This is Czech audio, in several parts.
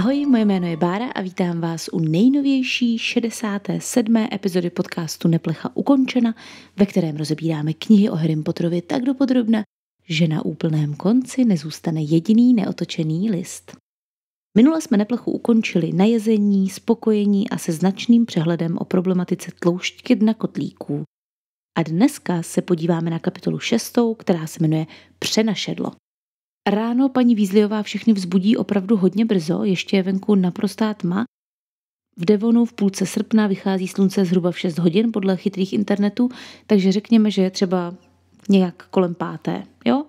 Ahoj, moje jméno je Bára a vítám vás u nejnovější 67. epizody podcastu Neplecha ukončena, ve kterém rozebíráme knihy o Harry Potterovi tak dopodrobna, že na úplném konci nezůstane jediný neotočený list. Minule jsme neplechu ukončili na jezení, spokojení a se značným přehledem o problematice tloušťky dna kotlíků. A dneska se podíváme na kapitolu 6, která se jmenuje Přenašedlo. Ráno paní Vízliová všechny vzbudí opravdu hodně brzo, ještě je venku naprostá tma. V Devonu v půlce srpna vychází slunce zhruba v 6 hodin podle chytrých internetů, takže řekněme, že je třeba nějak kolem páté, jo?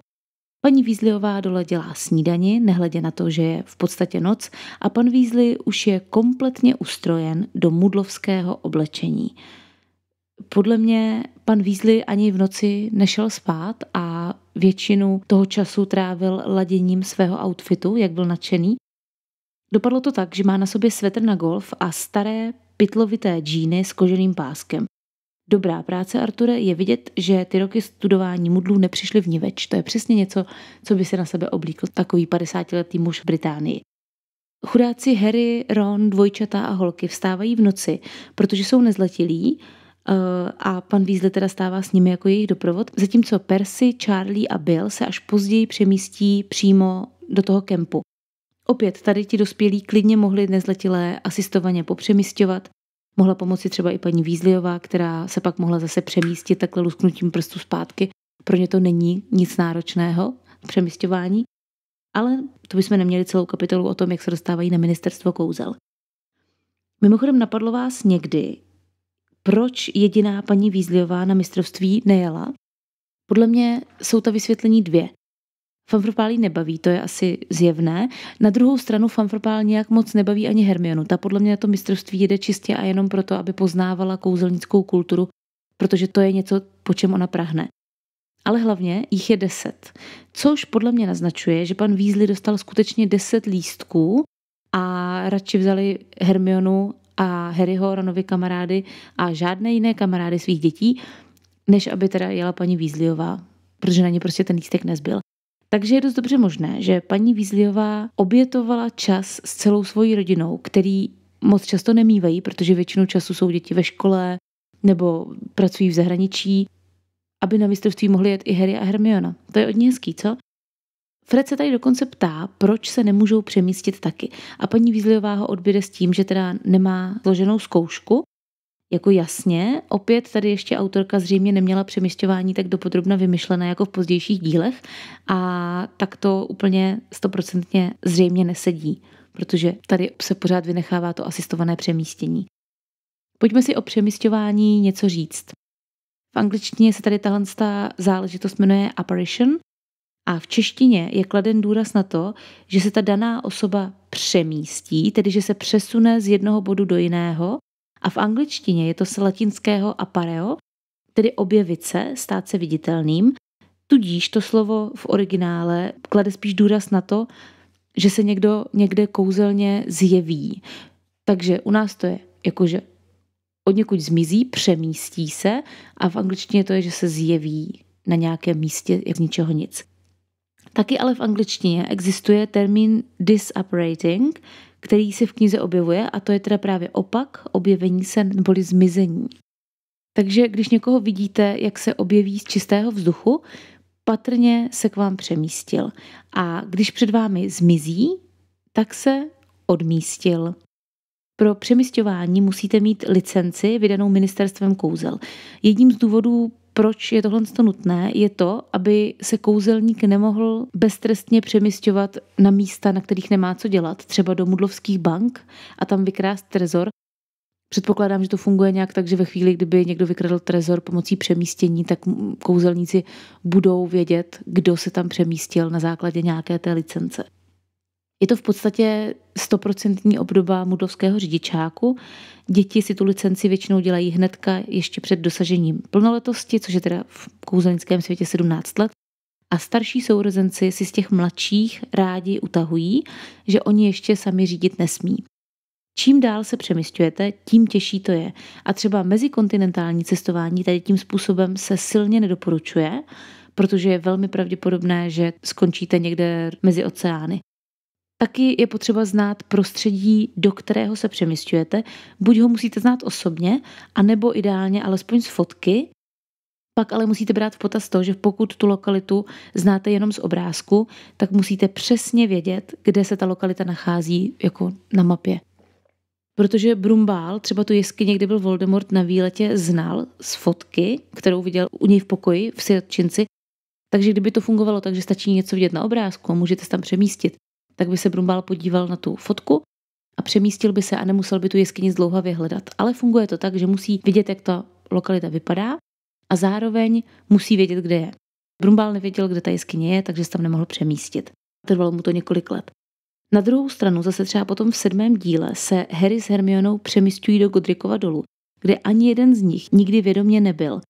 Paní Vízliová dole dělá snídani, nehledě na to, že je v podstatě noc a pan Vízli už je kompletně ustrojen do mudlovského oblečení. Podle mě pan Vízli ani v noci nešel spát a většinu toho času trávil laděním svého outfitu, jak byl nadšený. Dopadlo to tak, že má na sobě svetr na golf a staré pytlovité džíny s koženým páskem. Dobrá práce, Arture, je vidět, že ty roky studování mudlů nepřišly v ní več. To je přesně něco, co by se na sebe oblíkl takový 50-letý muž v Británii. Chudáci Harry, Ron, dvojčata a holky vstávají v noci, protože jsou nezletilí Eh, a pan Weasley teda stává s nimi jako jejich doprovod, zatímco Percy, Charlie a Bill se až později přemístí přímo do toho kempu. Opět tady ti dospělí klidně mohli nezletilé asistovaně popřemístěvat, mohla pomoci třeba i paní Vízliová, která se pak mohla zase přemístit takhle lusknutím prstu zpátky. Pro ně to není nic náročného, přemístěvání, ale to bychom neměli celou kapitolu o tom, jak se dostávají na ministerstvo kouzel. Mimochodem napadlo vás někdy, proč jediná paní Vízliová na mistrovství nejela. Podle mě jsou ta vysvětlení dvě. Fanfropálí nebaví, to je asi zjevné. Na druhou stranu Fanfropál nějak moc nebaví ani Hermionu. Ta podle mě na to mistrovství jede čistě a jenom proto, aby poznávala kouzelnickou kulturu, protože to je něco, po čem ona prahne. Ale hlavně jich je deset, což podle mě naznačuje, že pan Vízli dostal skutečně deset lístků a radši vzali Hermionu a Harryho, Ronovi kamarády a žádné jiné kamarády svých dětí, než aby teda jela paní Vízliová, protože na ně prostě ten lístek nezbyl. Takže je dost dobře možné, že paní Vízliová obětovala čas s celou svojí rodinou, který moc často nemývají, protože většinu času jsou děti ve škole nebo pracují v zahraničí, aby na mistrovství mohli jet i Harry a Hermiona. To je hodně hezký, co? Fred se tady dokonce ptá, proč se nemůžou přemístit taky. A paní Vízliová ho odběde s tím, že teda nemá složenou zkoušku. Jako jasně, opět tady ještě autorka zřejmě neměla přemístěvání tak dopodrobna vymyšlené jako v pozdějších dílech a tak to úplně stoprocentně zřejmě nesedí, protože tady se pořád vynechává to asistované přemístění. Pojďme si o přemístěvání něco říct. V angličtině se tady tahle záležitost jmenuje apparition a v češtině je kladen důraz na to, že se ta daná osoba přemístí, tedy že se přesune z jednoho bodu do jiného. A v angličtině je to z latinského apareo, tedy objevit se, stát se viditelným. Tudíž to slovo v originále klade spíš důraz na to, že se někdo někde kouzelně zjeví. Takže u nás to je jakože od někud zmizí, přemístí se a v angličtině to je, že se zjeví na nějakém místě jak ničeho nic. Taky ale v angličtině existuje termín disapparating, který se v knize objevuje a to je teda právě opak objevení se neboli zmizení. Takže když někoho vidíte, jak se objeví z čistého vzduchu, patrně se k vám přemístil. A když před vámi zmizí, tak se odmístil. Pro přemysťování musíte mít licenci vydanou ministerstvem kouzel. Jedním z důvodů, proč je tohle to nutné, je to, aby se kouzelník nemohl beztrestně přemysťovat na místa, na kterých nemá co dělat, třeba do mudlovských bank a tam vykrást trezor. Předpokládám, že to funguje nějak tak, že ve chvíli, kdyby někdo vykradl trezor pomocí přemístění, tak kouzelníci budou vědět, kdo se tam přemístil na základě nějaké té licence. Je to v podstatě stoprocentní obdoba mudovského řidičáku. Děti si tu licenci většinou dělají hnedka ještě před dosažením plnoletosti, což je teda v kouzelnickém světě 17 let. A starší sourozenci si z těch mladších rádi utahují, že oni ještě sami řídit nesmí. Čím dál se přemysťujete, tím těžší to je. A třeba mezikontinentální cestování tady tím způsobem se silně nedoporučuje, protože je velmi pravděpodobné, že skončíte někde mezi oceány. Taky je potřeba znát prostředí, do kterého se přemysťujete. Buď ho musíte znát osobně, anebo ideálně alespoň z fotky. Pak ale musíte brát v potaz to, že pokud tu lokalitu znáte jenom z obrázku, tak musíte přesně vědět, kde se ta lokalita nachází jako na mapě. Protože Brumbál, třeba tu jeskyně, kde byl Voldemort na výletě, znal z fotky, kterou viděl u něj v pokoji v Sirotčinci, takže kdyby to fungovalo tak, že stačí něco vidět na obrázku a můžete se tam přemístit, tak by se Brumbal podíval na tu fotku a přemístil by se a nemusel by tu jeskyni zdlouhavě hledat. Ale funguje to tak, že musí vidět, jak ta lokalita vypadá a zároveň musí vědět, kde je. Brumbal nevěděl, kde ta jeskyně je, takže se tam nemohl přemístit. Trvalo mu to několik let. Na druhou stranu zase třeba potom v sedmém díle se Harry s Hermionou přemístují do Godrikova dolu, kde ani jeden z nich nikdy vědomě nebyl.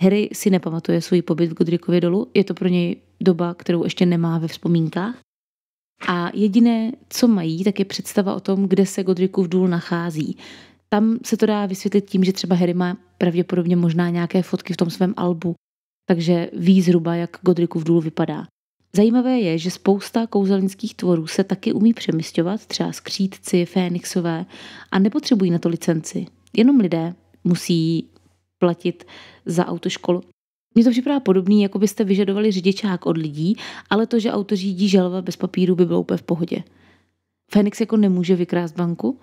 Harry si nepamatuje svůj pobyt v Godrikově dolu, je to pro něj doba, kterou ještě nemá ve vzpomínkách a jediné, co mají, tak je představa o tom, kde se Godrikův důl nachází. Tam se to dá vysvětlit tím, že třeba Harry má pravděpodobně možná nějaké fotky v tom svém albu, takže ví zhruba, jak Godrikův důl vypadá. Zajímavé je, že spousta kouzelnických tvorů se taky umí přemysťovat, třeba skřídci, fénixové, a nepotřebují na to licenci. Jenom lidé musí platit za autoškolu mně to připadá podobný, jako byste vyžadovali řidičák od lidí, ale to, že auto řídí želva bez papíru, by bylo úplně v pohodě. Fénix jako nemůže vykrást banku.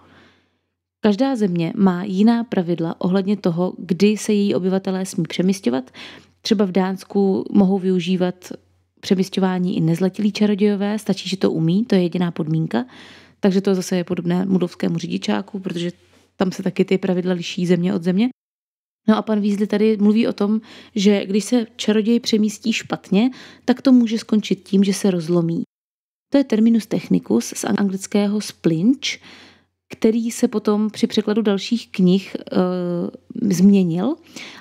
Každá země má jiná pravidla ohledně toho, kdy se její obyvatelé smí přemysťovat. Třeba v Dánsku mohou využívat přemysťování i nezletilí čarodějové, stačí, že to umí, to je jediná podmínka. Takže to zase je podobné mudovskému řidičáku, protože tam se taky ty pravidla liší země od země. No a pan Vízli tady mluví o tom, že když se čaroděj přemístí špatně, tak to může skončit tím, že se rozlomí. To je terminus technicus z anglického splinch, který se potom při překladu dalších knih e, změnil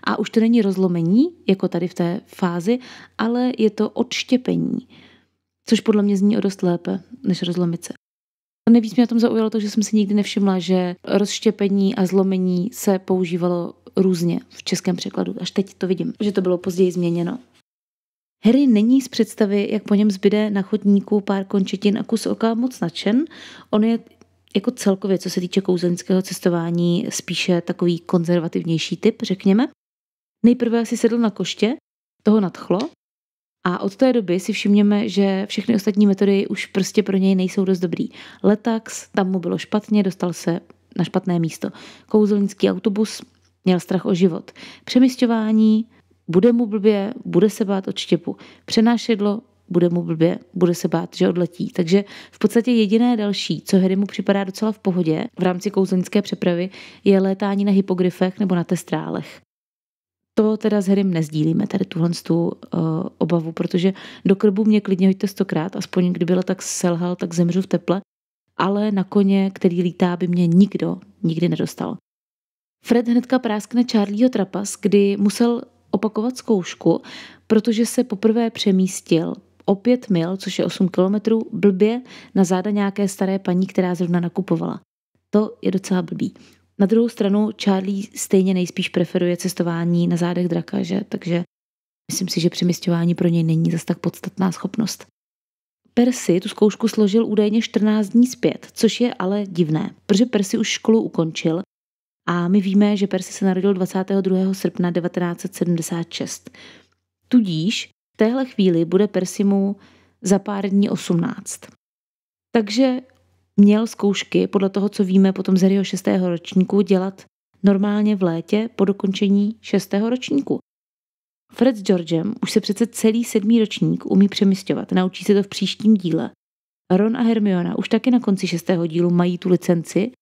a už to není rozlomení, jako tady v té fázi, ale je to odštěpení, což podle mě zní o dost lépe než rozlomit se. Nejvíc mě na tom zaujalo to, že jsem si nikdy nevšimla, že rozštěpení a zlomení se používalo různě v českém překladu. Až teď to vidím, že to bylo později změněno. Harry není z představy, jak po něm zbyde na chodníku pár končetin a kus oka moc nadšen. On je jako celkově, co se týče kouzelnického cestování, spíše takový konzervativnější typ, řekněme. Nejprve asi sedl na koště, toho nadchlo a od té doby si všimněme, že všechny ostatní metody už prostě pro něj nejsou dost dobrý. Letax, tam mu bylo špatně, dostal se na špatné místo. Kouzelnický autobus, Měl strach o život. Přemysťování, bude mu blbě, bude se bát od štěpu. Přenášedlo, bude mu blbě, bude se bát, že odletí. Takže v podstatě jediné další, co Harry mu připadá docela v pohodě v rámci kouzelnické přepravy, je létání na hypogryfech nebo na testrálech. To teda s Harrym nezdílíme, tady tuhle tu, uh, obavu, protože do krbu mě klidně hoďte stokrát, aspoň kdyby tak selhal, tak zemřu v teple, ale na koně, který lítá, by mě nikdo nikdy nedostal. Fred hnedka práskne Charlieho trapas, kdy musel opakovat zkoušku, protože se poprvé přemístil o pět mil, což je 8 kilometrů, blbě na záda nějaké staré paní, která zrovna nakupovala. To je docela blbý. Na druhou stranu Charlie stejně nejspíš preferuje cestování na zádech draka, že? takže myslím si, že přemysťování pro něj není zas tak podstatná schopnost. Percy tu zkoušku složil údajně 14 dní zpět, což je ale divné, protože Percy už školu ukončil a my víme, že Percy se narodil 22. srpna 1976. Tudíž v téhle chvíli bude mu za pár dní 18. Takže měl zkoušky, podle toho, co víme potom z jeho 6. ročníku, dělat normálně v létě po dokončení 6. ročníku. Fred s Georgem už se přece celý sedmý ročník umí přemysťovat, naučí se to v příštím díle. Ron a Hermiona už taky na konci šestého dílu mají tu licenci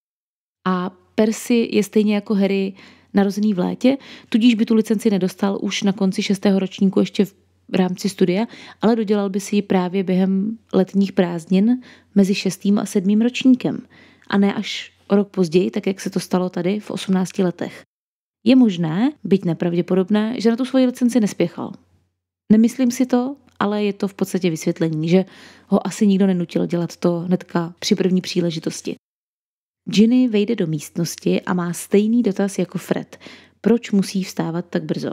a Percy je stejně jako Harry narozený v létě, tudíž by tu licenci nedostal už na konci šestého ročníku ještě v rámci studia, ale dodělal by si ji právě během letních prázdnin mezi šestým a sedmým ročníkem a ne až o rok později, tak jak se to stalo tady v 18 letech. Je možné, byť nepravděpodobné, že na tu svoji licenci nespěchal. Nemyslím si to, ale je to v podstatě vysvětlení, že ho asi nikdo nenutil dělat to hnedka při první příležitosti. Ginny vejde do místnosti a má stejný dotaz jako Fred. Proč musí vstávat tak brzo?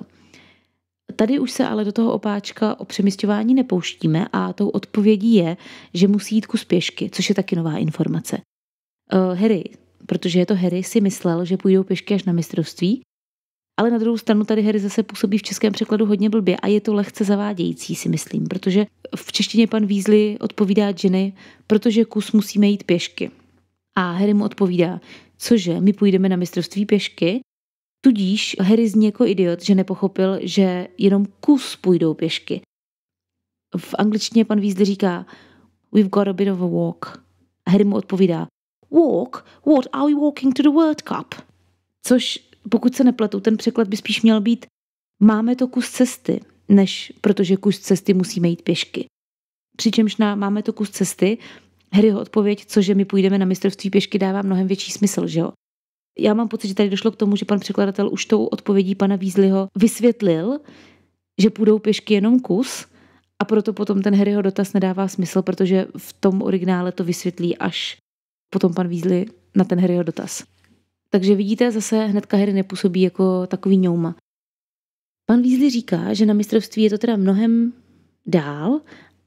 Tady už se ale do toho opáčka o přemysťování nepouštíme a tou odpovědí je, že musí jít ku spěšky, což je taky nová informace. Uh, Harry, protože je to Harry, si myslel, že půjdou pěšky až na mistrovství, ale na druhou stranu tady Harry zase působí v českém překladu hodně blbě a je to lehce zavádějící, si myslím, protože v češtině pan Weasley odpovídá Ginny, protože kus musíme jít pěšky. A Harry mu odpovídá, cože, my půjdeme na mistrovství pěšky? Tudíž Harry zní jako idiot, že nepochopil, že jenom kus půjdou pěšky. V angličtině pan Weasley říká We've got a bit of a walk. A Harry mu odpovídá Walk? What are we walking to the World Cup? Což, pokud se nepletu, ten překlad by spíš měl být Máme to kus cesty, než protože kus cesty musíme jít pěšky. Přičemž na máme to kus cesty Harryho odpověď, což že my půjdeme na mistrovství pěšky, dává mnohem větší smysl, že jo? Já mám pocit, že tady došlo k tomu, že pan překladatel už tou odpovědí pana Vízliho vysvětlil, že půjdou pěšky jenom kus a proto potom ten Harryho dotaz nedává smysl, protože v tom originále to vysvětlí až potom pan Vízli na ten Harryho dotaz. Takže vidíte, zase hnedka Harry nepůsobí jako takový ňouma. Pan Vízli říká, že na mistrovství je to teda mnohem dál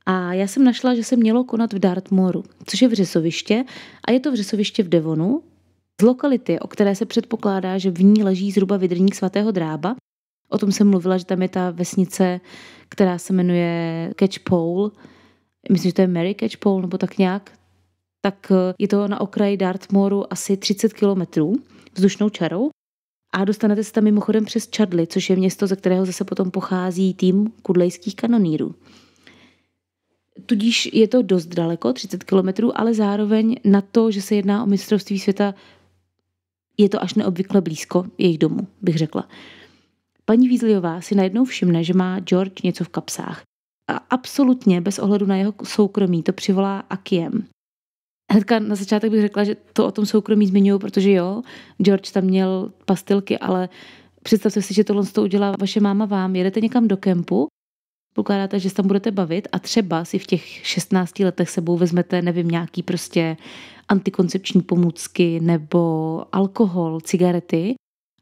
a já jsem našla, že se mělo konat v Dartmooru, což je vřesoviště a je to vřesoviště v Devonu, z lokality, o které se předpokládá, že v ní leží zhruba vědrník svatého drába. O tom jsem mluvila, že tam je ta vesnice, která se jmenuje Catchpole. Myslím, že to je Mary Catchpole nebo tak nějak. Tak eh, je to na okraji Dartmooru asi 30 kilometrů vzdušnou čarou. A dostanete se tam mimochodem přes Čadly, což je město, ze kterého zase potom pochází tým kudlejských kanonýrů. Tudíž je to dost daleko, 30 kilometrů, ale zároveň na to, že se jedná o mistrovství světa, je to až neobvykle blízko jejich domu, bych řekla. Paní Vízliová si najednou všimne, že má George něco v kapsách. A absolutně, bez ohledu na jeho soukromí, to přivolá Akiem. Hnedka na začátek bych řekla, že to o tom soukromí zmiňuju, protože jo, George tam měl pastilky, ale představte si, že tohle to udělá vaše máma vám. Jedete někam do kempu Pokládáte, že se tam budete bavit a třeba si v těch 16 letech sebou vezmete, nevím, nějaký prostě antikoncepční pomůcky nebo alkohol, cigarety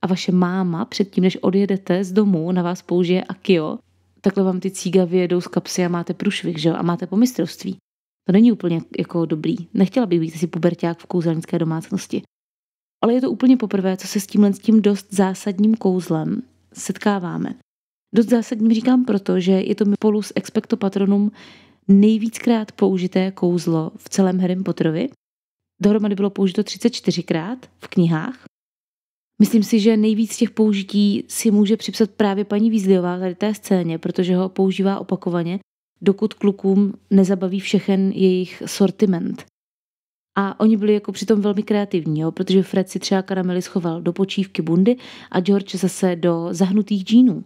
a vaše máma předtím, než odjedete z domu, na vás použije akio, takhle vám ty cíga vyjedou z kapsy a máte průšvih, že jo? A máte pomistrovství. To není úplně jako dobrý. Nechtěla bych být si puberták v kouzelnické domácnosti. Ale je to úplně poprvé, co se s tímhle s tím dost zásadním kouzlem setkáváme. Dost zásadním říkám proto, že je to Polus Expecto Patronum nejvíckrát použité kouzlo v celém Harry Potterovi. Dohromady bylo použito 34krát v knihách. Myslím si, že nejvíc těch použití si může připsat právě paní Vízliová tady té scéně, protože ho používá opakovaně, dokud klukům nezabaví všechen jejich sortiment. A oni byli jako přitom velmi kreativní, jo? protože Fred si třeba karamely schoval do počívky bundy a George zase do zahnutých džínů.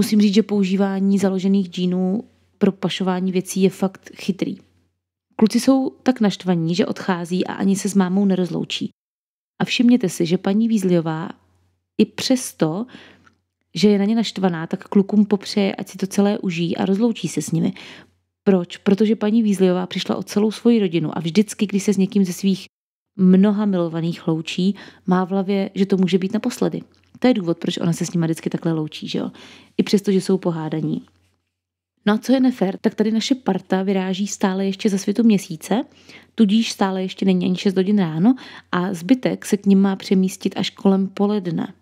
Musím říct, že používání založených džínů pro pašování věcí je fakt chytrý. Kluci jsou tak naštvaní, že odchází a ani se s mámou nerozloučí. A všimněte si, že paní Vízliová i přesto, že je na ně naštvaná, tak klukům popřeje, ať si to celé užijí a rozloučí se s nimi. Proč? Protože paní Vízliová přišla o celou svoji rodinu a vždycky, když se s někým ze svých mnoha milovaných loučí, má v hlavě, že to může být naposledy. To je důvod, proč ona se s nimi vždycky takhle loučí, že jo? I přesto, že jsou pohádaní. No a co je nefér, tak tady naše parta vyráží stále ještě za světu měsíce, tudíž stále ještě není ani 6 hodin ráno a zbytek se k ním má přemístit až kolem poledne.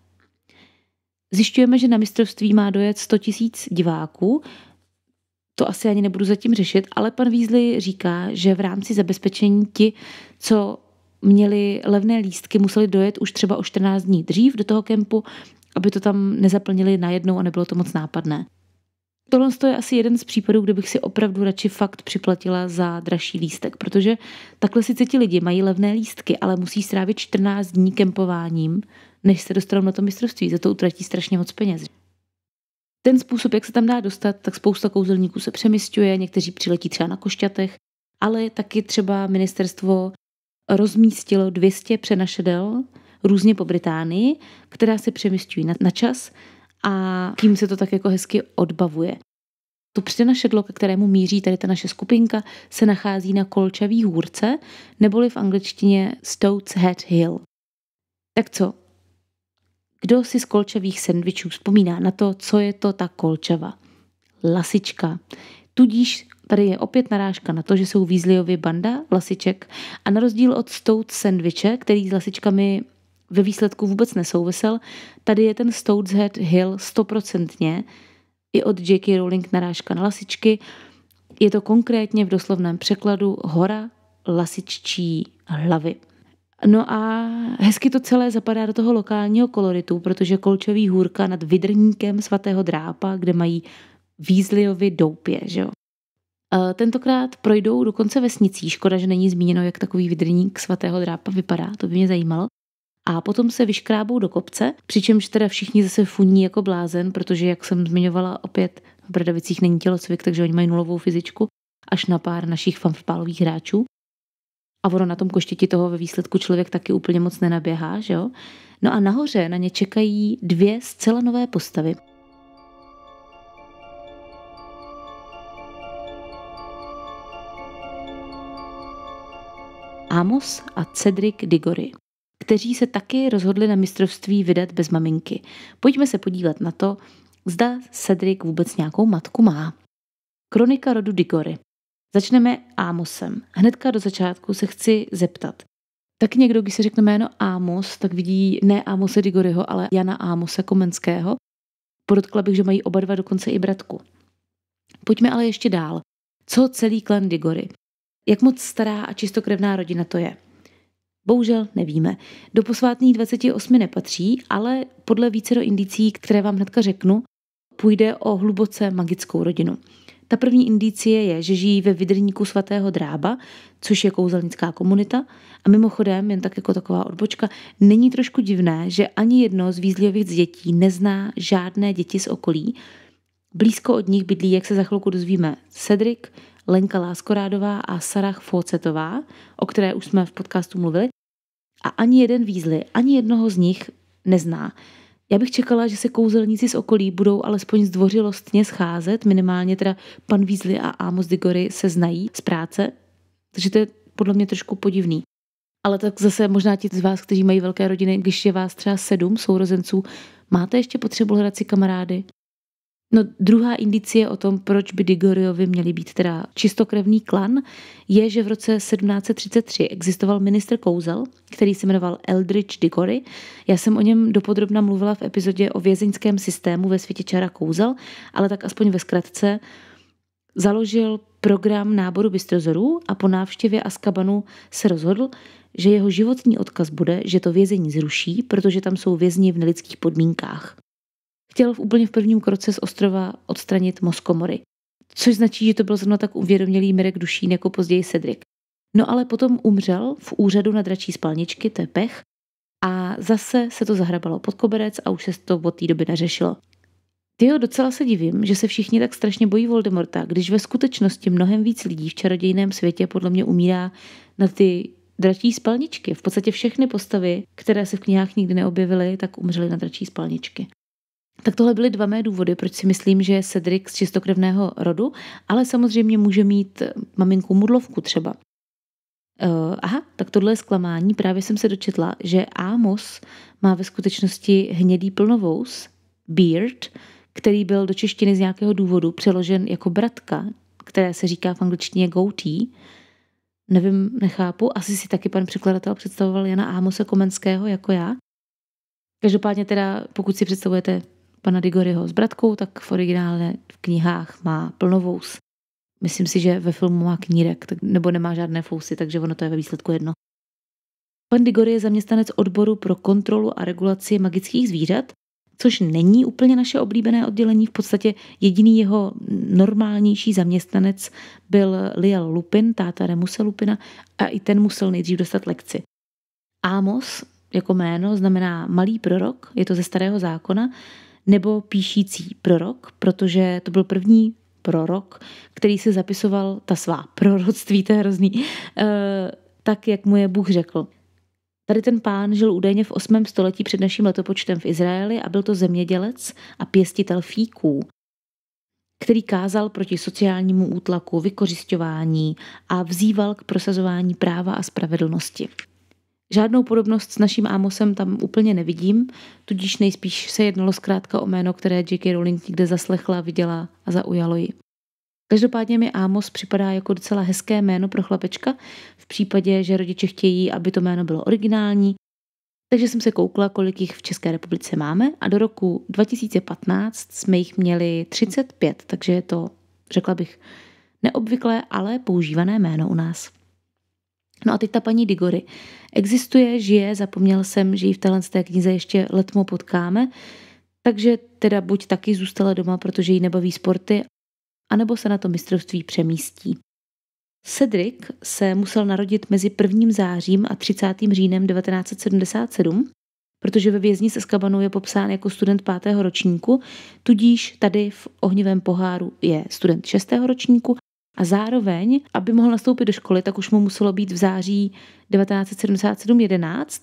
Zjišťujeme, že na mistrovství má dojet 100 tisíc diváků, to asi ani nebudu zatím řešit, ale pan Vízli říká, že v rámci zabezpečení ti, co měli levné lístky, museli dojet už třeba o 14 dní dřív do toho kempu, aby to tam nezaplnili najednou a nebylo to moc nápadné. Tohle je asi jeden z případů, kde bych si opravdu radši fakt připlatila za dražší lístek, protože takhle sice ti lidi mají levné lístky, ale musí strávit 14 dní kempováním, než se dostanou na to mistrovství. Za to utratí strašně moc peněz. Ten způsob, jak se tam dá dostat, tak spousta kouzelníků se přemysťuje, někteří přiletí třeba na košťatech, ale taky třeba ministerstvo rozmístilo 200 přenašedel různě po Británii, která se přemysťují na, na čas a tím se to tak jako hezky odbavuje. To přenašedlo, ke kterému míří tady ta naše skupinka, se nachází na Kolčavý hůrce, neboli v angličtině Stoats Head Hill. Tak co? Kdo si z kolčavých sendvičů vzpomíná na to, co je to ta kolčava? Lasička. Tudíž Tady je opět narážka na to, že jsou Weasleyově banda lasiček a na rozdíl od Stout sandviče, který s lasičkami ve výsledku vůbec nesouvisel, tady je ten Stout's Head Hill stoprocentně i od J.K. Rowling narážka na lasičky. Je to konkrétně v doslovném překladu hora lasiččí hlavy. No a hezky to celé zapadá do toho lokálního koloritu, protože kolčový hůrka nad vydrníkem svatého drápa, kde mají Vízliovi doupě, že jo. Eh, tentokrát projdou dokonce vesnicí, škoda, že není zmíněno, jak takový vydrník svatého drápa vypadá, to by mě zajímalo. A potom se vyškrábou do kopce, přičemž teda všichni zase funí jako blázen, protože jak jsem zmiňovala, opět v Bradavicích není tělocvik, takže oni mají nulovou fyzičku, až na pár našich fanfpálových hráčů. A ono na tom koštěti toho ve výsledku člověk taky úplně moc nenaběhá, že jo? No a nahoře na ně čekají dvě zcela nové postavy – Amos a Cedric Digory, kteří se taky rozhodli na mistrovství vydat bez maminky. Pojďme se podívat na to, zda Cedric vůbec nějakou matku má. Kronika rodu Digory. Začneme Amosem. Hnedka do začátku se chci zeptat. Tak někdo, když se řekne jméno Amos, tak vidí ne Amose Digoryho, ale Jana Amose Komenského. Podotkla bych, že mají oba dva dokonce i bratku. Pojďme ale ještě dál. Co celý klan Digory? Jak moc stará a čistokrevná rodina to je? Bohužel nevíme. Do posvátných 28 nepatří, ale podle vícero indicí, které vám hnedka řeknu, půjde o hluboce magickou rodinu. Ta první indicie je, že žijí ve vydrníku svatého drába, což je kouzelnická komunita. A mimochodem, jen tak jako taková odbočka, není trošku divné, že ani jedno z výzliových dětí nezná žádné děti z okolí, Blízko od nich bydlí, jak se za chvilku dozvíme, Cedric, Lenka Láskorádová a Sarah Focetová, o které už jsme v podcastu mluvili. A ani jeden výzly, ani jednoho z nich nezná. Já bych čekala, že se kouzelníci z okolí budou alespoň zdvořilostně scházet, minimálně teda pan Vízli a Amos Digory se znají z práce, takže to je podle mě trošku podivný. Ale tak zase možná ti z vás, kteří mají velké rodiny, když je vás třeba sedm sourozenců, máte ještě potřebu hledat si kamarády? No druhá indicie o tom, proč by Digoriovi měli být teda čistokrevný klan, je, že v roce 1733 existoval minister kouzel, který se jmenoval Eldridge Digory. Já jsem o něm dopodrobna mluvila v epizodě o vězeňském systému ve světě čara kouzel, ale tak aspoň ve zkratce založil program náboru bystrozorů a po návštěvě Askabanu se rozhodl, že jeho životní odkaz bude, že to vězení zruší, protože tam jsou vězni v nelidských podmínkách chtěl v úplně v prvním kroce z ostrova odstranit Moskomory. Což značí, že to byl zrovna tak uvědomělý Mirek Dušín jako později Cedric. No ale potom umřel v úřadu na dračí spalničky, to je pech, a zase se to zahrabalo pod koberec a už se to od té doby neřešilo. Tyjo, docela se divím, že se všichni tak strašně bojí Voldemorta, když ve skutečnosti mnohem víc lidí v čarodějném světě podle mě umírá na ty dračí spalničky. V podstatě všechny postavy, které se v knihách nikdy neobjevily, tak umřely na dračí spalničky. Tak tohle byly dva mé důvody, proč si myslím, že je Cedric z čistokrevného rodu, ale samozřejmě může mít eh, maminku mudlovku třeba. Uh, aha, tak tohle je zklamání. Právě jsem se dočetla, že Amos má ve skutečnosti hnědý plnovous, beard, který byl do češtiny z nějakého důvodu přeložen jako bratka, které se říká v angličtině goatee. Nevím, nechápu. Asi si taky pan překladatel představoval Jana Amose Komenského jako já. Každopádně teda, pokud si představujete pana Digoryho s bratkou, tak v originále v knihách má plnovous. Myslím si, že ve filmu má knírek, tak, nebo nemá žádné fousy, takže ono to je ve výsledku jedno. Pan Digory je zaměstnanec odboru pro kontrolu a regulaci magických zvířat, což není úplně naše oblíbené oddělení. V podstatě jediný jeho normálnější zaměstnanec byl Liel Lupin, táta Remuse Lupina, a i ten musel nejdřív dostat lekci. Amos jako jméno znamená malý prorok, je to ze starého zákona nebo píšící prorok, protože to byl první prorok, který se zapisoval ta svá proroctví, to je hrozný, eh, tak, jak mu je Bůh řekl. Tady ten pán žil údajně v 8. století před naším letopočtem v Izraeli a byl to zemědělec a pěstitel fíků, který kázal proti sociálnímu útlaku, vykořišťování a vzýval k prosazování práva a spravedlnosti. Žádnou podobnost s naším Amosem tam úplně nevidím, tudíž nejspíš se jednalo zkrátka o jméno, které J.K. Rowling někde zaslechla, viděla a zaujalo ji. Každopádně mi Amos připadá jako docela hezké jméno pro chlapečka, v případě, že rodiče chtějí, aby to jméno bylo originální, takže jsem se koukla, kolik jich v České republice máme a do roku 2015 jsme jich měli 35, takže je to, řekla bych, neobvyklé, ale používané jméno u nás. No a teď ta paní Digory. Existuje, žije, zapomněl jsem, že ji v téhle té knize ještě letmo potkáme, takže teda buď taky zůstala doma, protože ji nebaví sporty, anebo se na to mistrovství přemístí. Cedric se musel narodit mezi 1. zářím a 30. říjnem 1977, protože ve vězni se Skabanou je popsán jako student pátého ročníku, tudíž tady v ohnivém poháru je student šestého ročníku a zároveň, aby mohl nastoupit do školy, tak už mu muselo být v září 1977 11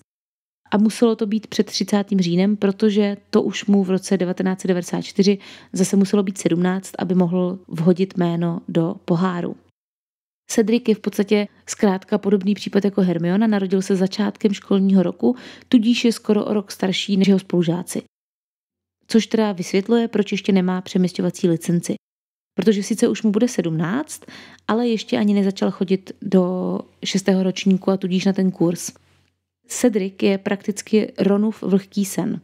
a muselo to být před 30. říjnem, protože to už mu v roce 1994 zase muselo být 17, aby mohl vhodit jméno do poháru. Cedric je v podstatě zkrátka podobný případ jako Hermiona, narodil se začátkem školního roku, tudíž je skoro o rok starší než jeho spolužáci. Což teda vysvětluje, proč ještě nemá přeměstňovací licenci protože sice už mu bude 17, ale ještě ani nezačal chodit do šestého ročníku a tudíž na ten kurz. Cedric je prakticky Ronův vlhký sen.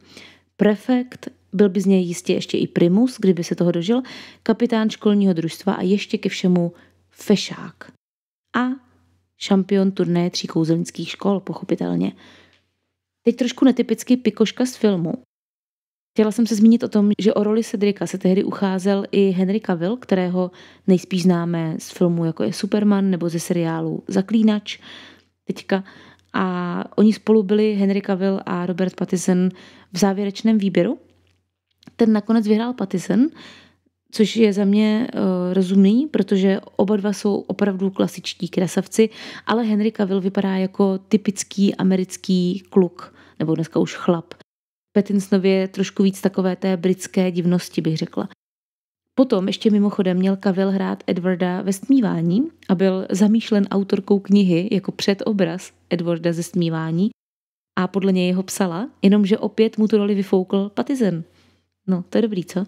Prefekt, byl by z něj jistě ještě i primus, kdyby se toho dožil, kapitán školního družstva a ještě ke všemu fešák. A šampion turné tří kouzelnických škol, pochopitelně. Teď trošku netypicky pikoška z filmu, Chtěla jsem se zmínit o tom, že o roli Cedrika se tehdy ucházel i Henry Cavill, kterého nejspíš známe z filmu jako je Superman nebo ze seriálu Zaklínač teďka. A oni spolu byli Henry Cavill a Robert Pattinson v závěrečném výběru. Ten nakonec vyhrál Pattinson, což je za mě uh, rozumný, protože oba dva jsou opravdu klasičtí krasavci, ale Henry Cavill vypadá jako typický americký kluk, nebo dneska už chlap, je trošku víc takové té britské divnosti, bych řekla. Potom ještě mimochodem měl Kavil hrát Edwarda ve stmívání a byl zamýšlen autorkou knihy jako předobraz Edwarda ze stmívání a podle něj ho psala, jenomže opět mu tu roli vyfoukl Patizen. No, to je dobrý, co?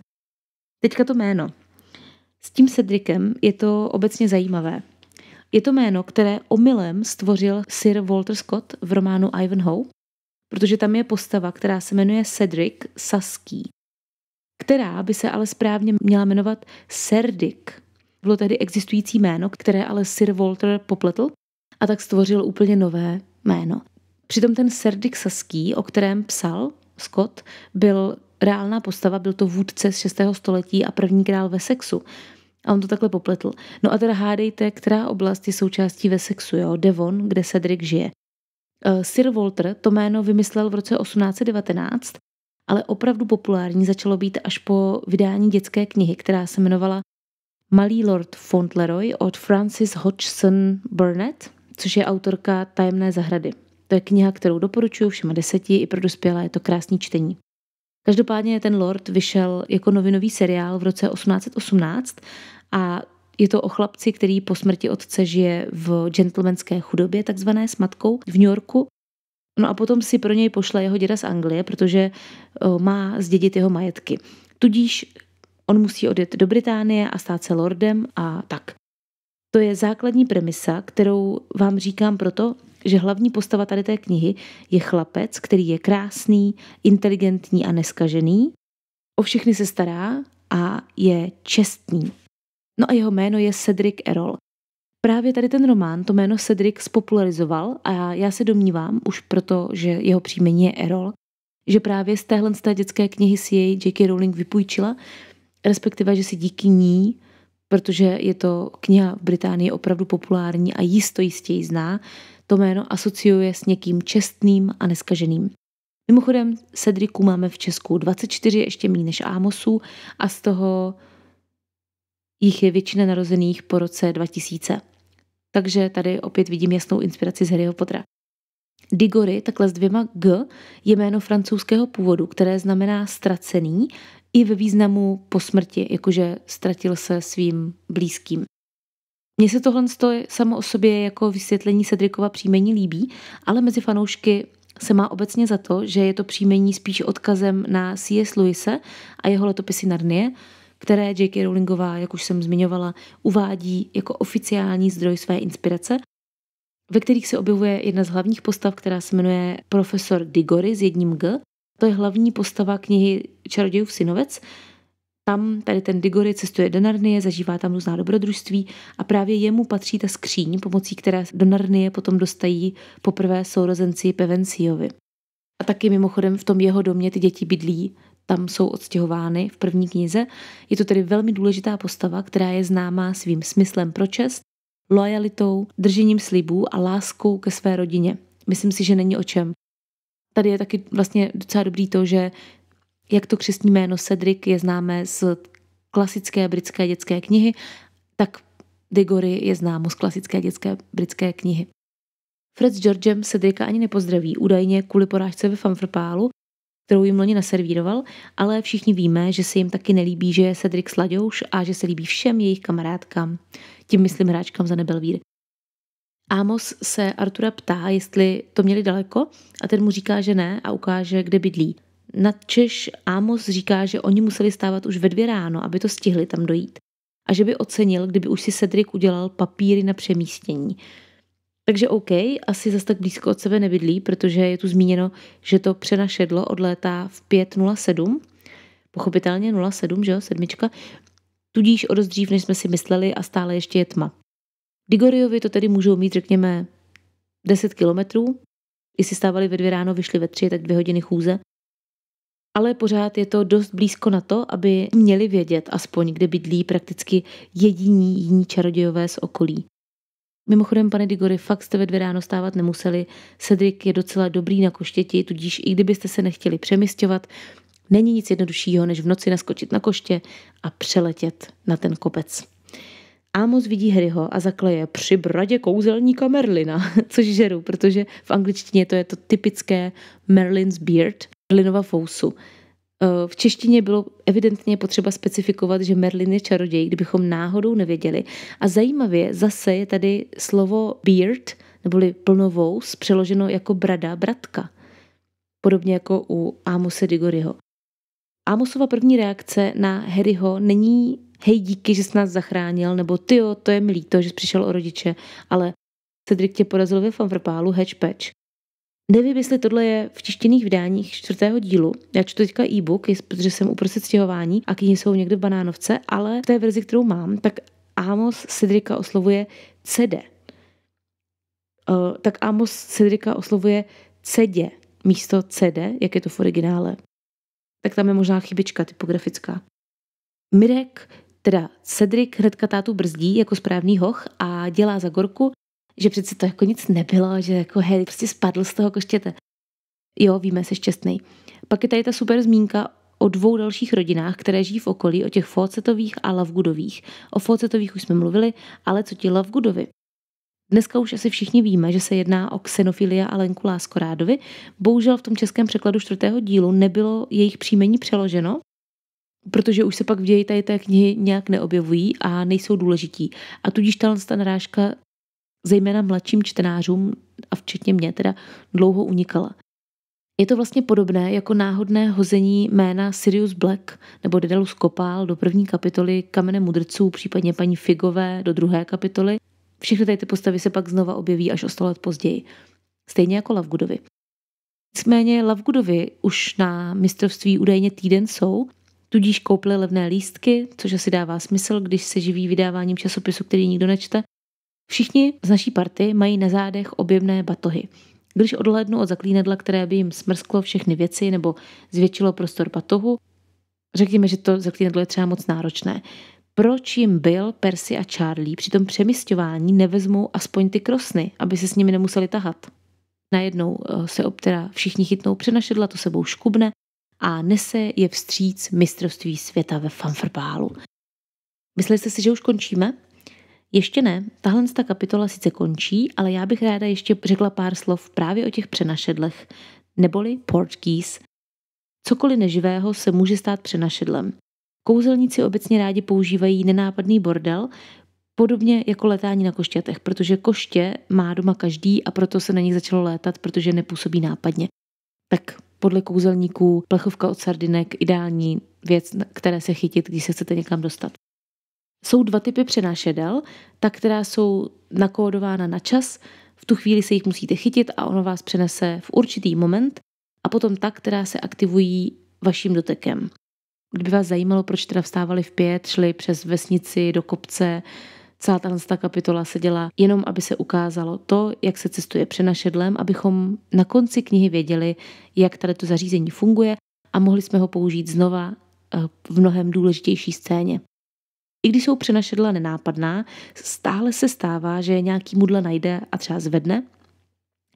Teďka to jméno. S tím Cedricem je to obecně zajímavé. Je to jméno, které omylem stvořil Sir Walter Scott v románu Ivanhoe protože tam je postava, která se jmenuje Cedric Saský, která by se ale správně měla jmenovat Serdik, Bylo tedy existující jméno, které ale Sir Walter popletl a tak stvořil úplně nové jméno. Přitom ten Serdik Saský, o kterém psal Scott, byl reálná postava, byl to vůdce z 6. století a první král sexu. A on to takhle popletl. No a teda hádejte, která oblast je součástí Vesexu, jo? Devon, kde Cedric žije. Eh, Sir Walter to jméno vymyslel v roce 1819, ale opravdu populární začalo být až po vydání dětské knihy, která se jmenovala Malý lord Fauntleroy od Francis Hodgson Burnett, což je autorka Tajemné zahrady. To je kniha, kterou doporučuji všem deseti, i pro dospělé je to krásný čtení. Každopádně ten Lord vyšel jako novinový seriál v roce 1818 a je to o chlapci, který po smrti otce žije v gentlemanské chudobě, takzvané s matkou v New Yorku. No a potom si pro něj pošle jeho děda z Anglie, protože eh, má zdědit jeho majetky. Tudíž on musí odjet do Británie a stát se lordem a tak. To je základní premisa, kterou vám říkám proto, že hlavní postava tady té knihy je chlapec, který je krásný, inteligentní a neskažený, o všechny se stará a je čestný. No a jeho jméno je Cedric Erol. Právě tady ten román to jméno Cedric spopularizoval a já se domnívám, už proto, že jeho příjmení je Erol, že právě z téhle z té dětské knihy si jej J.K. Rowling vypůjčila, respektive, že si díky ní, protože je to kniha v Británii opravdu populární a jisto jistě ji zná, to jméno asociuje s někým čestným a neskaženým. Mimochodem, Cedriku máme v Česku 24 ještě méně než Amosu a z toho jich je většina narozených po roce 2000. Takže tady opět vidím jasnou inspiraci z Harryho Pottera. Digory, takhle s dvěma G, je jméno francouzského původu, které znamená ztracený i ve významu po smrti, jakože ztratil se svým blízkým. Mně se tohle stojí samo o sobě jako vysvětlení Cedrikova příjmení líbí, ale mezi fanoušky se má obecně za to, že je to příjmení spíš odkazem na C.S. Lewise a jeho letopisy Narnie, které J.K. Rowlingová, jak už jsem zmiňovala, uvádí jako oficiální zdroj své inspirace, ve kterých se objevuje jedna z hlavních postav, která se jmenuje profesor Digory s jedním G. To je hlavní postava knihy Čarodějův synovec, tam tady ten Digory cestuje do Narnie, zažívá tam různá dobrodružství a právě jemu patří ta skříň, pomocí které do Narnie potom dostají poprvé sourozenci Pevenciovi. A taky mimochodem v tom jeho domě ty děti bydlí tam jsou odstěhovány v první knize. Je to tedy velmi důležitá postava, která je známá svým smyslem pro čest, lojalitou, držením slibů a láskou ke své rodině. Myslím si, že není o čem. Tady je taky vlastně docela dobrý to, že jak to křesní jméno Cedric je známé z klasické britské dětské knihy, tak Digory je známo z klasické dětské britské knihy. Fred s Georgem Cedrika ani nepozdraví, údajně kvůli porážce ve Fanfrpálu, kterou jim loni naservíroval, ale všichni víme, že se jim taky nelíbí, že je Cedric Sladouš a že se líbí všem jejich kamarádkám, tím myslím hráčkám za Nebelvír. Amos se Artura ptá, jestli to měli daleko a ten mu říká, že ne a ukáže, kde bydlí. Na Češ Amos říká, že oni museli stávat už ve dvě ráno, aby to stihli tam dojít a že by ocenil, kdyby už si Cedric udělal papíry na přemístění. Takže OK, asi zase tak blízko od sebe nebydlí, protože je tu zmíněno, že to přenašedlo odlétá v 5.07, pochopitelně 07, že jo, sedmička, tudíž o dost dřív, než jsme si mysleli a stále ještě je tma. Digoriovi to tedy můžou mít, řekněme, 10 kilometrů, si stávali ve dvě ráno, vyšli ve tři, tak dvě hodiny chůze, ale pořád je to dost blízko na to, aby měli vědět aspoň, kde bydlí prakticky jediní jiní čarodějové z okolí. Mimochodem, pane Digory, fakt jste ve dvě ráno stávat nemuseli. Cedric je docela dobrý na koštěti, tudíž i kdybyste se nechtěli přemysťovat, není nic jednoduššího, než v noci naskočit na koště a přeletět na ten kopec. Amos vidí Harryho a zakleje při bradě kouzelníka Merlina, což žeru, protože v angličtině to je to typické Merlin's beard, Merlinova fousu. Eh, v češtině bylo evidentně potřeba specifikovat, že Merlin je čaroděj, kdybychom náhodou nevěděli. A zajímavě zase je tady slovo beard, neboli plnovou, přeloženo jako brada, bratka. Podobně jako u Amose Digoryho. Amosova první reakce na Harryho není hej díky, že jsi nás zachránil, nebo tyjo, to je mi líto, že jsi přišel o rodiče, ale Cedric tě porazil ve fanfrpálu hatchpatch. Nevím, jestli tohle je v tištěných vydáních čtvrtého dílu. Já čtu teďka e-book, protože jsem uprostřed stěhování a knihy jsou někde v banánovce, ale v té verzi, kterou mám, tak Amos Cedrika oslovuje cede. Uh, tak Amos Cedrika oslovuje cedě místo cede, jak je to v originále. Tak tam je možná chybička typografická. Mirek, teda Cedrik hnedka tátu brzdí jako správný hoch a dělá za gorku že přece to jako nic nebylo, že jako hej prostě spadl z toho koštěte. Jo, víme, se šťastný. Pak je tady ta super zmínka o dvou dalších rodinách, které žijí v okolí, o těch Fawcettových a Lovegoodových. O Fawcettových už jsme mluvili, ale co ti Lovegoodovi? Dneska už asi všichni víme, že se jedná o Xenofilia a Lenku Láskorádovi. Bohužel v tom českém překladu čtvrtého dílu nebylo jejich příjmení přeloženo, protože už se pak v ději tady té knihy nějak neobjevují a nejsou důležití. A tudíž ta narážka zejména mladším čtenářům a včetně mě teda dlouho unikala. Je to vlastně podobné jako náhodné hození jména Sirius Black nebo Dedalus Kopál do první kapitoly Kamene mudrců, případně paní Figové do druhé kapitoly. Všechny tady ty postavy se pak znova objeví až o sto let později. Stejně jako Lavgudovi. Nicméně Lavgudovi už na mistrovství údajně týden jsou, tudíž koupili levné lístky, což asi dává smysl, když se živí vydáváním časopisu, který nikdo nečte, Všichni z naší party mají na zádech objemné batohy. Když odhlednu od zaklínadla, které by jim smrsklo všechny věci nebo zvětšilo prostor batohu, řekněme, že to zaklínadlo je třeba moc náročné. Proč jim byl Percy a Charlie při tom přemysťování nevezmou aspoň ty krosny, aby se s nimi nemuseli tahat? Najednou eh, se obtera všichni chytnou přenašedla, to sebou škubne a nese je vstříc mistrovství světa ve fanfrbálu. Mysleli jste si, že už končíme? Ještě ne, tahle ta kapitola sice končí, ale já bych ráda ještě řekla pár slov právě o těch přenašedlech, neboli portkýs. Cokoliv neživého se může stát přenašedlem. Kouzelníci obecně rádi používají nenápadný bordel, Podobně jako letání na košťatech, protože koště má doma každý a proto se na nich začalo létat, protože nepůsobí nápadně. Tak podle kouzelníků plechovka od sardinek ideální věc, které se chytit, když se chcete někam dostat. Jsou dva typy přenášedel, ta, která jsou nakódována na čas, v tu chvíli se jich musíte chytit a ono vás přenese v určitý moment a potom ta, která se aktivují vaším dotekem. Kdyby vás zajímalo, proč teda vstávali v pět, šli přes vesnici do kopce, celá ta kapitola se dělá jenom, aby se ukázalo to, jak se cestuje přenašedlem, abychom na konci knihy věděli, jak tady to zařízení funguje a mohli jsme ho použít znova eh, v mnohem důležitější scéně. I když jsou přenašedla nenápadná, stále se stává, že nějaký mudla najde a třeba zvedne.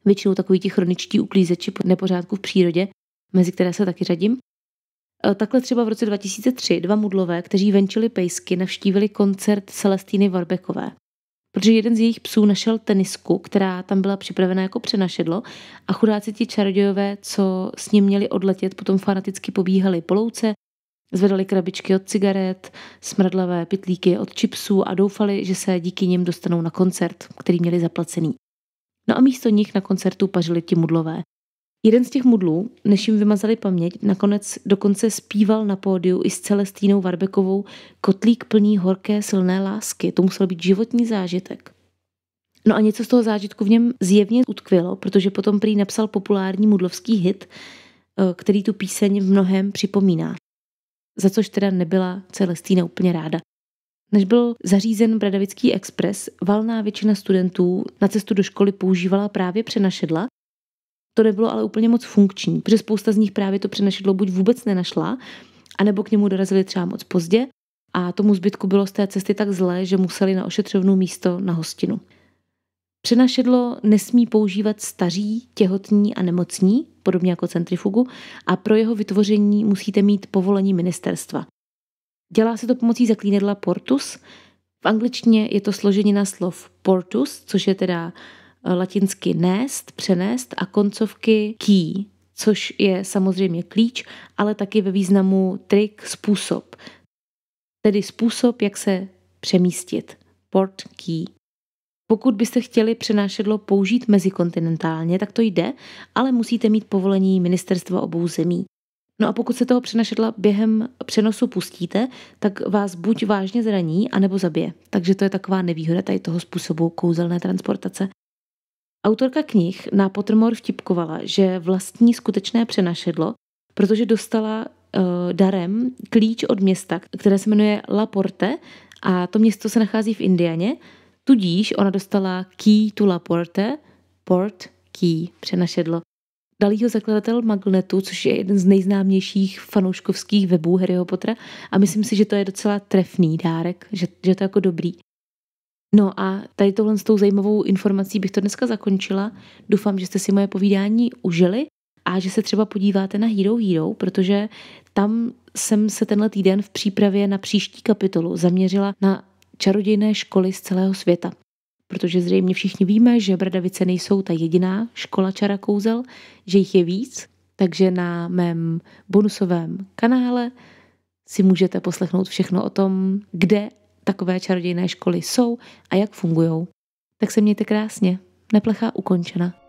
Většinou takový ti chroničtí uklízeči po nepořádku v přírodě, mezi které se taky řadím. E, takhle třeba v roce 2003 dva mudlové, kteří venčili pejsky, navštívili koncert Celestiny Varbekové. Protože jeden z jejich psů našel tenisku, která tam byla připravena jako přenašedlo a chudáci ti čarodějové, co s ním měli odletět, potom fanaticky pobíhali po louce, Zvedali krabičky od cigaret, smradlavé pitlíky od chipsů a doufali, že se díky nim dostanou na koncert, který měli zaplacený. No a místo nich na koncertu pařili ti mudlové. Jeden z těch mudlů, než jim vymazali paměť, nakonec dokonce zpíval na pódiu i s Celestínou Varbekovou Kotlík plný horké silné lásky. To musel být životní zážitek. No a něco z toho zážitku v něm zjevně utkvělo, protože potom prý napsal populární mudlovský hit, eh, který tu píseň v mnohem připomíná za což teda nebyla Celestína úplně ráda. Než byl zařízen Bradavický expres, valná většina studentů na cestu do školy používala právě přenašedla. To nebylo ale úplně moc funkční, protože spousta z nich právě to přenašedlo buď vůbec nenašla, anebo k němu dorazili třeba moc pozdě a tomu zbytku bylo z té cesty tak zlé, že museli na ošetřovnou místo na hostinu. Přenašedlo nesmí používat staří, těhotní a nemocní, podobně jako centrifugu, a pro jeho vytvoření musíte mít povolení ministerstva. Dělá se to pomocí zaklínedla portus. V angličtině je to složenina slov portus, což je teda eh, latinsky nést, přenést a koncovky key, což je samozřejmě klíč, ale taky ve významu trik, způsob. Tedy způsob, jak se přemístit. Port key. Pokud byste chtěli přenášedlo použít mezikontinentálně, tak to jde, ale musíte mít povolení ministerstva obou zemí. No a pokud se toho přenašedla během přenosu pustíte, tak vás buď vážně zraní, anebo zabije. Takže to je taková nevýhoda tady toho způsobu kouzelné transportace. Autorka knih na Pottermore vtipkovala, že vlastní skutečné přenašedlo, protože dostala uh, darem klíč od města, které se jmenuje La Porte a to město se nachází v Indianě Tudíž ona dostala key tu la porte, port key, přenašedlo. Dal ho zakladatel Magnetu, což je jeden z nejznámějších fanouškovských webů Harryho Pottera a myslím si, že to je docela trefný dárek, že, že to je jako dobrý. No a tady tohle s tou zajímavou informací bych to dneska zakončila. Doufám, že jste si moje povídání užili a že se třeba podíváte na Hero Hero, protože tam jsem se tenhle týden v přípravě na příští kapitolu zaměřila na čarodějné školy z celého světa. Protože zřejmě všichni víme, že Bradavice nejsou ta jediná škola čara kouzel, že jich je víc, takže na mém bonusovém kanále si můžete poslechnout všechno o tom, kde takové čarodějné školy jsou a jak fungují. Tak se mějte krásně. Neplechá ukončena.